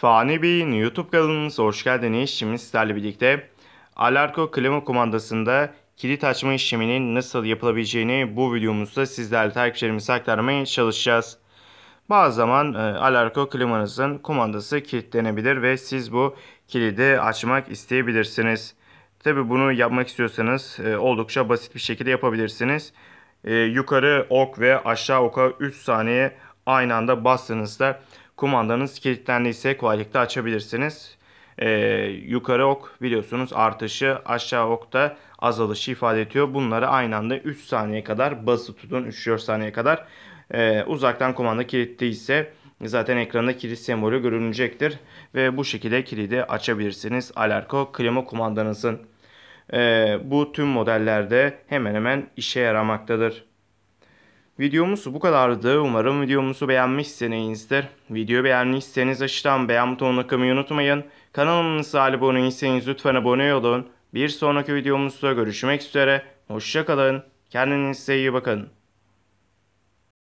Fani Bey'in YouTube kanalımıza hoş geldiniz. Şimdi sizlerle birlikte Alarko klima kumandasında kilit açma işleminin nasıl yapılabileceğini bu videomuzda sizlerle takipçilerimize aktarmaya çalışacağız. Bazı zaman e, Alarko klimanızın kumandası kilitlenebilir ve siz bu kilidi açmak isteyebilirsiniz. Tabi bunu yapmak istiyorsanız e, oldukça basit bir şekilde yapabilirsiniz. E, yukarı ok ve aşağı oka 3 saniye aynı anda bastığınızda Kumandanız kilitlendiyse kolaylıkla açabilirsiniz. Ee, yukarı ok biliyorsunuz artışı aşağı ok da azalışı ifade ediyor. Bunları aynı anda 3 saniye kadar bası tutun. 3-4 saniye kadar ee, uzaktan kumanda kilitliyse zaten ekranda kilit sembolü görünecektir. Ve bu şekilde kilidi açabilirsiniz. Alarko klima kumandanızın. Ee, bu tüm modellerde hemen hemen işe yaramaktadır. Videomuz bu kadardı. Umarım videomuzu beğenmişsinizdir. Video beğenmişseniz aşağıdan beğen butonuna kımayı unutmayın. Kanalımıza abone değilseniz lütfen abone olun. Bir sonraki videomuzda görüşmek üzere. Hoşçakalın. Kendinize iyi bakın.